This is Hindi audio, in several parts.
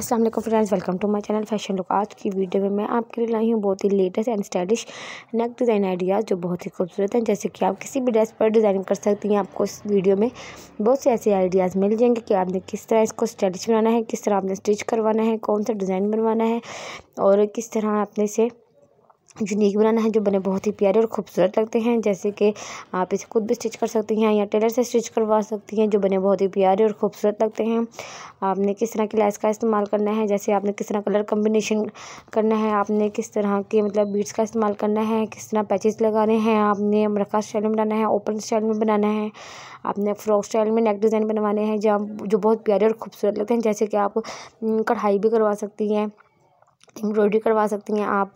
अस्सलाम वालेकुम friends welcome to my channel fashion look आज की वीडियो में मैं आपके लिए लाई हूँ बहुत ही latest and stylish neck design ideas जो बहुत ही खूबसूरत हैं जैसे कि आप किसी भी ड्रेस पर डिज़ाइन कर सकती हैं आपको इस वीडियो में बहुत से ऐसे आइडियाज़ मिल जाएंगे कि आपने किस तरह इसको स्टाइलिश बनाना है किस तरह आपने स्टिच करवाना है कौन सा डिज़ाइन बनवाना है और किस तरह आपने इसे यूनिक बनाना है जो बने बहुत ही प्यारे और खूबसूरत लगते हैं जैसे कि आप इसे खुद भी स्टिच कर सकती हैं या टेलर से स्टिच करवा सकती हैं जो बने बहुत ही प्यारे और खूबसूरत लगते हैं आपने किस तरह की लैस का इस्तेमाल करना है जैसे आपने किस तरह कलर कम्बिनेशन करना है आपने किस तरह के मतलब बीट्स का इस्तेमाल करना है किस तरह पैचेज लगाने हैं आपने मरखा स्टाइल में बनाना है ओपन स्टाइल में बनाना है आपने फ्रॉक स्टाइल में नेक डिज़ाइन बनवाने हैं जहाँ जो बहुत प्यारे और खूबसूरत लगते हैं जैसे कि आप कढ़ाई भी करवा सकती हैं एम्ब्रॉयडरी करवा सकती हैं आप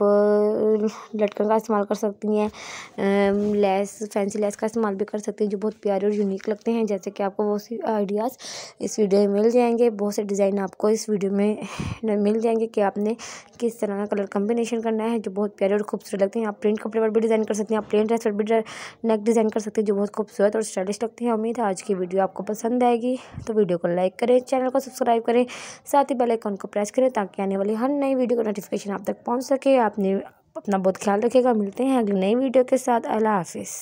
लटकन का इस्तेमाल कर सकती हैं लेस फैंसी लेस का इस्तेमाल भी कर सकती हैं जो बहुत प्यारे और यूनिक लगते हैं जैसे कि आपको बहुत सी आइडियाज़ इस वीडियो में मिल जाएंगे बहुत से डिज़ाइन आपको इस वीडियो में मिल जाएंगे कि आपने किस तरह का कलर कम्बिनेशन करना है जो बहुत प्यारे और खूबसूरत लगते हैं आप प्रिंट कपड़े पर भी डिज़ाइन कर सकते हैं आप प्लेन ड्रेस पर भी नेक डिज़ाइन कर सकते हैं जो बहुत खूबसूरत और स्टाइलिश लगते हैं उम्मीद है आज की वीडियो आपको पसंद आएगी तो वीडियो को लाइक करें चैनल को सब्सक्राइब करें साथ ही बेल आइकन को प्रेस करें ताकि आने वाली हर नई वीडियो नोटिफिकेशन आप तक पहुँच सके आपने अपना बहुत ख्याल रखेगा मिलते हैं अगले नए वीडियो के साथ अल्लाह हाफिज़